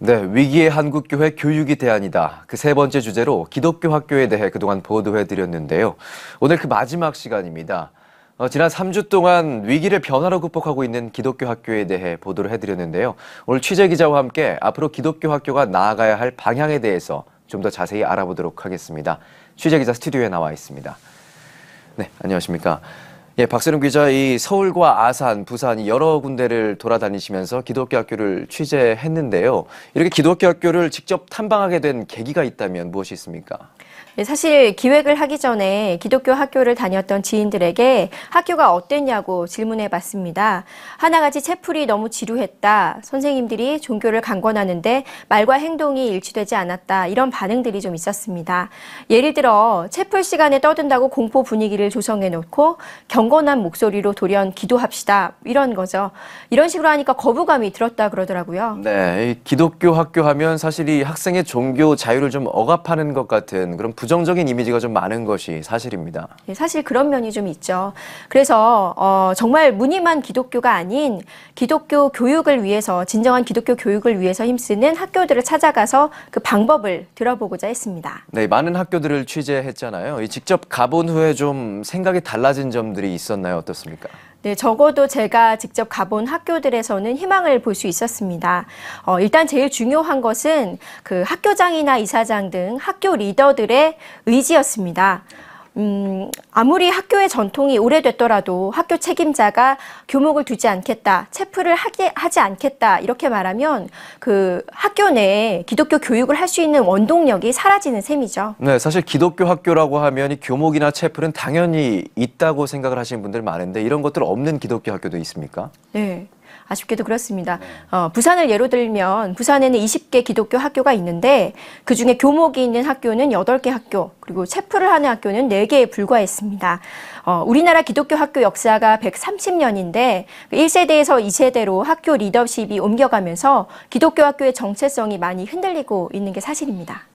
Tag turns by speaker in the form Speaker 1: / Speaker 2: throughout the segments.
Speaker 1: 네, 위기의 한국교회 교육이 대안이다. 그 세 번째 주제로 기독교 학교에 대해 그동안 보도해 드렸는데요. 오늘 그 마지막 시간입니다. 어, 지난 3주 동안 위기를 변화로 극복하고 있는 기독교 학교에 대해 보도를 해드렸는데요. 오늘 취재 기자와 함께 앞으로 기독교 학교가 나아가야 할 방향에 대해서 좀 더 자세히 알아보도록 하겠습니다. 취재 기자 스튜디오에 나와 있습니다. 네, 안녕하십니까. 예, 박세룡 기자, 이 서울과 아산, 부산 여러 군데를 돌아다니시면서 기독교 학교를 취재했는데요. 이렇게 기독교 학교를 직접 탐방하게 된 계기가 있다면 무엇이 있습니까?
Speaker 2: 네, 사실 기획을 하기 전에 기독교 학교를 다녔던 지인들에게 학교가 어땠냐고 질문해 봤습니다. 하나같이 채플이 너무 지루했다. 선생님들이 종교를 강권하는데 말과 행동이 일치되지 않았다. 이런 반응들이 좀 있었습니다. 예를 들어 채플 시간에 떠든다고 공포 분위기를 조성해 놓고 경건한 목소리로 돌연 기도합시다. 이런 거죠. 이런 식으로 하니까 거부감이 들었다 그러더라고요.
Speaker 1: 네, 기독교 학교 하면 사실 이 학생의 종교 자유를 좀 억압하는 것 같은 그런 그런 부정적인 이미지가 좀 많은 것이 사실입니다.
Speaker 2: 예, 사실 그런 면이 좀 있죠. 그래서 어, 정말 무늬만 기독교가 아닌 기독교 교육을 위해서 진정한 기독교 교육을 위해서 힘쓰는 학교들을 찾아가서 그 방법을 들어보고자 했습니다.
Speaker 1: 네, 많은 학교들을 취재했잖아요. 직접 가본 후에 좀 생각이 달라진 점들이 있었나요? 어떻습니까?
Speaker 2: 네, 적어도 제가 직접 가본 학교들에서는 희망을 볼 수 있었습니다. 어, 일단 제일 중요한 것은 그 학교장이나 이사장 등 학교 리더들의 의지였습니다. 음, 아무리 학교의 전통이 오래됐더라도 학교 책임자가 교목을 두지 않겠다, 체플을 하게, 하지 않겠다 이렇게 말하면 그 학교 내에 기독교 교육을 할 수 있는 원동력이 사라지는 셈이죠.
Speaker 1: 네, 사실 기독교 학교라고 하면 이 교목이나 체프는 당연히 있다고 생각을 하시는 분들 많은데 이런 것들 없는 기독교 학교도 있습니까?
Speaker 2: 네, 아쉽게도 그렇습니다. 어, 부산을 예로 들면 부산에는 20개 기독교 학교가 있는데 그 중에 교목이 있는 학교는 8개 학교 그리고 체플을 하는 학교는 4개에 불과했습니다. 어, 우리나라 기독교 학교 역사가 130년인데 1세대에서 그 2세대로 학교 리더십이 옮겨가면서 기독교 학교의 정체성이 많이 흔들리고 있는 게 사실입니다.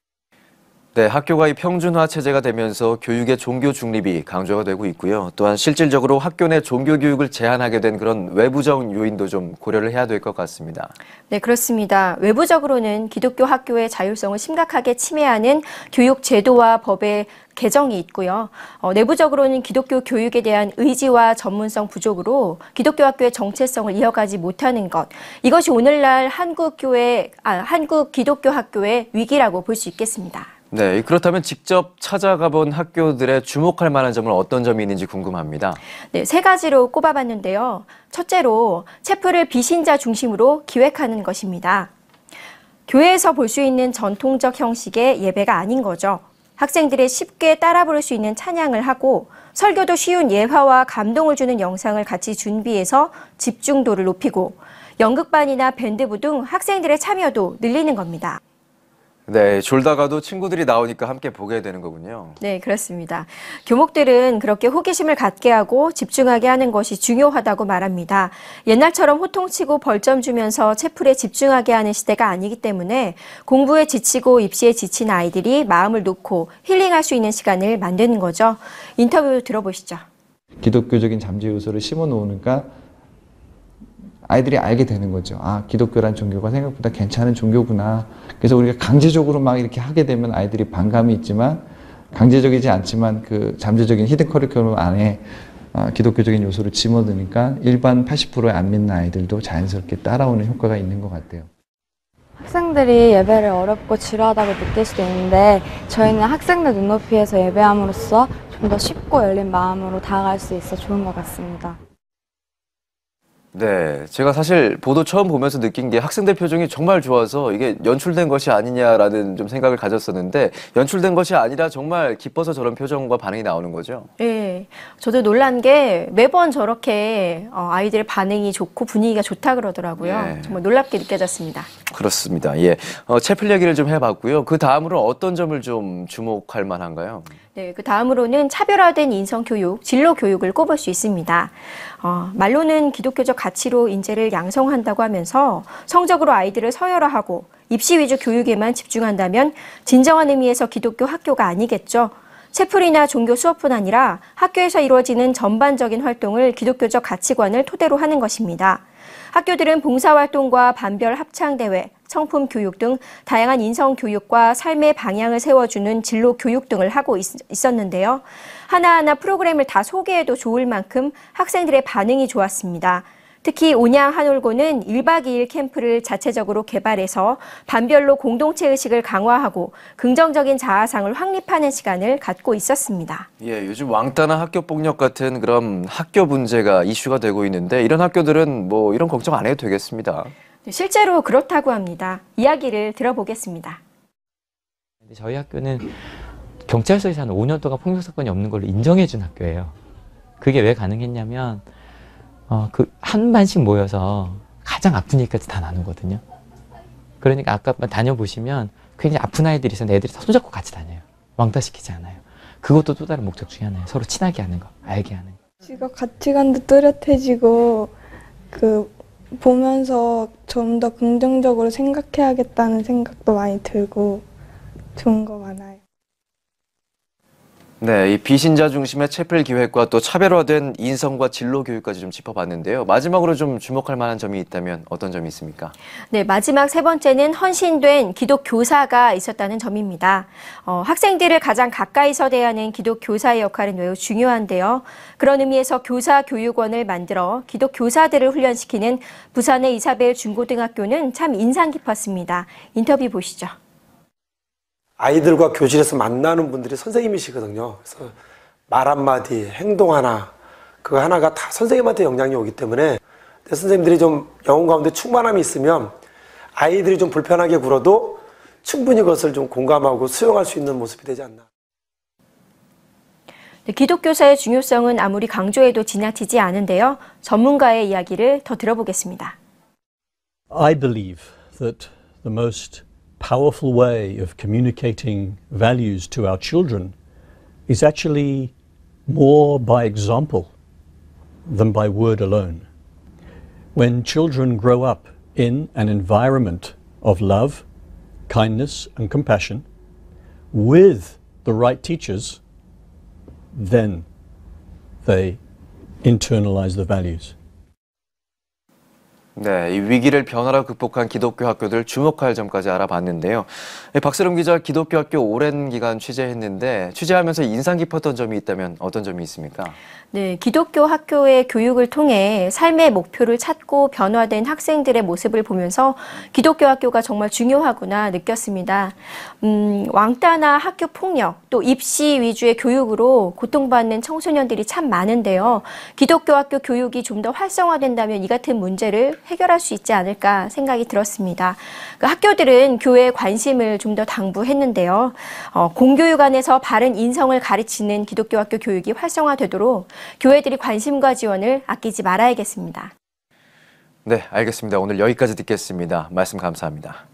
Speaker 1: 네, 학교 가입 평준화 체제가 되면서 교육의 종교 중립이 강조가 되고 있고요. 또한 실질적으로 학교 내 종교 교육을 제한하게 된 그런 외부적 요인도 좀 고려를 해야 될 것 같습니다.
Speaker 2: 네, 그렇습니다. 외부적으로는 기독교 학교의 자율성을 심각하게 침해하는 교육 제도와 법의 개정이 있고요. 어, 내부적으로는 기독교 교육에 대한 의지와 전문성 부족으로 기독교 학교의 정체성을 이어가지 못하는 것. 이것이 오늘날 한국 교회 아, 한국 기독교 학교의 위기라고 볼 수 있겠습니다.
Speaker 1: 네, 그렇다면 직접 찾아가 본 학교들의 주목할 만한 점은 어떤 점이 있는지 궁금합니다.
Speaker 2: 네, 세 가지로 꼽아봤는데요. 첫째로 체프를 비신자 중심으로 기획하는 것입니다. 교회에서 볼 수 있는 전통적 형식의 예배가 아닌 거죠. 학생들이 쉽게 따라 부를 수 있는 찬양을 하고 설교도 쉬운 예화와 감동을 주는 영상을 같이 준비해서 집중도를 높이고 연극반이나 밴드부 등 학생들의 참여도 늘리는 겁니다.
Speaker 1: 네, 졸다가도 친구들이 나오니까 함께 보게 되는 거군요.
Speaker 2: 네, 그렇습니다. 교목들은 그렇게 호기심을 갖게 하고 집중하게 하는 것이 중요하다고 말합니다. 옛날처럼 호통치고 벌점 주면서 채플에 집중하게 하는 시대가 아니기 때문에 공부에 지치고 입시에 지친 아이들이 마음을 놓고 힐링할 수 있는 시간을 만드는 거죠. 인터뷰 들어보시죠.
Speaker 1: 기독교적인 잠재 요소를 심어 놓으니까 아이들이 알게 되는 거죠. 아, 기독교란 종교가 생각보다 괜찮은 종교구나. 그래서 우리가 강제적으로 막 이렇게 하게 되면 아이들이 반감이 있지만 강제적이지 않지만 그 잠재적인 히든 커리큘럼 안에 아, 기독교적인 요소를 집어드니까 일반 80%의 안 믿는 아이들도 자연스럽게 따라오는 효과가 있는 것 같아요.
Speaker 2: 학생들이 예배를 어렵고 지루하다고 느낄 수도 있는데 저희는 학생들 눈높이에서 예배함으로써 좀 더 쉽고 열린 마음으로 다가갈 수 있어 좋은 것 같습니다.
Speaker 1: 네, 제가 사실 보도 처음 보면서 느낀 게 학생들 표정이 정말 좋아서 이게 연출된 것이 아니냐라는 좀 생각을 가졌었는데 연출된 것이 아니라 정말 기뻐서 저런 표정과 반응이 나오는 거죠.
Speaker 2: 예. 저도 놀란 게 매번 저렇게 어, 아이들의 반응이 좋고 분위기가 좋다 그러더라고요. 예. 정말 놀랍게 느껴졌습니다.
Speaker 1: 그렇습니다. 예. 어, 채플 얘기를 좀 해봤고요. 그 다음으로 어떤 점을 좀 주목할 만한가요?
Speaker 2: 네, 그 다음으로는 차별화된 인성 교육, 진로 교육을 꼽을 수 있습니다. 어, 말로는 기독교적 가치로 인재를 양성한다고 하면서 성적으로 아이들을 서열화하고 입시 위주 교육에만 집중한다면 진정한 의미에서 기독교 학교가 아니겠죠. 채플이나 종교 수업뿐 아니라 학교에서 이루어지는 전반적인 활동을 기독교적 가치관을 토대로 하는 것입니다. 학교들은 봉사활동과 반별 합창대회, 성품 교육 등 다양한 인성 교육과 삶의 방향을 세워주는 진로 교육 등을 하고 있, 었는데요 하나하나 프로그램을 다 소개해도 좋을 만큼 학생들의 반응이 좋았습니다. 특히 온양 한올고는 1박 2일 캠프를 자체적으로 개발해서 반별로 공동체 의식을 강화하고 긍정적인 자아상을 확립하는 시간을 갖고 있었습니다.
Speaker 1: 예, 요즘 왕따나 학교 폭력 같은 그런 학교 문제가 이슈가 되고 있는데 이런 학교들은 뭐 이런 걱정 안 해도 되겠습니다.
Speaker 2: 네, 실제로 그렇다고 합니다. 이야기를 들어보겠습니다.
Speaker 1: 저희 학교는 경찰서에서 한 5년 동안 폭력 사건이 없는 걸로 인정해준 학교예요. 그게 왜 가능했냐면 어, 그 한 반씩 모여서 가장 아픈 얘기까지 다 나누거든요. 그러니까 아까 다녀보시면 굉히 아픈 아이들이 있었는데 애들이 다 손잡고 같이 다녀요. 왕따시키지 않아요. 그것도 또 다른 목적 중에 하나예요. 서로 친하게 하는 거, 알게 하는 거.
Speaker 2: 지가 가치관도 또렷해지고 그 보면서 좀 더 긍정적으로 생각해야겠다는 생각도 많이 들고 좋은 거 많아요.
Speaker 1: 네, 이 비신자 중심의 채플 기획과 또 차별화된 인성과 진로 교육까지 좀 짚어봤는데요. 마지막으로 좀 주목할 만한 점이 있다면 어떤 점이 있습니까?
Speaker 2: 네, 마지막 세 번째는 헌신된 기독 교사가 있었다는 점입니다. 어, 학생들을 가장 가까이서 대하는 기독 교사의 역할은 매우 중요한데요. 그런 의미에서 교사 교육원을 만들어 기독 교사들을 훈련시키는 부산의 이사벨 중고등학교는 참 인상 깊었습니다. 인터뷰 보시죠.
Speaker 1: 아이들과 교실에서 만나는 분들이 선생님이시거든요. 그래서 말 한마디, 행동 하나, 그 하나가 다 선생님한테 영향이 오기 때문에 선생님들이 좀 영혼 가운데 충만함이 있으면 아이들이 좀 불편하게 굴어도 충분히 그것을 좀 공감하고 수용할 수 있는 모습이 되지 않나.
Speaker 2: 네, 기독교사의 중요성은 아무리 강조해도 지나치지 않은데요. 전문가의 이야기를 더 들어보겠습니다.
Speaker 1: I believe that the most powerful way of communicating values to our children is actually more by example than by word alone. When children grow up in an environment of love, kindness, and compassion with the right teachers, then they internalize the values. 네, 이 위기를 변화로 극복한 기독교 학교들 주목할 점까지 알아봤는데요. 네, 박세롬 기자 기독교 학교 오랜 기간 취재했는데 취재하면서 인상 깊었던 점이 있다면 어떤 점이 있습니까?
Speaker 2: 네, 기독교 학교의 교육을 통해 삶의 목표를 찾고 변화된 학생들의 모습을 보면서 기독교 학교가 정말 중요하구나 느꼈습니다. 음, 왕따나 학교 폭력 또 입시 위주의 교육으로 고통받는 청소년들이 참 많은데요. 기독교 학교 교육이 좀 더 활성화된다면 이 같은 문제를 해결할 수 있지 않을까 생각이 들었습니다. 그 학교들은 교회에 관심을 좀 더 당부했는데요. 어, 공교육안에서 바른 인성을 가르치는 기독교 학교 교육이 활성화되도록 교회들이 관심과 지원을 아끼지 말아야겠습니다.
Speaker 1: 네, 알겠습니다. 오늘 여기까지 듣겠습니다. 말씀 감사합니다.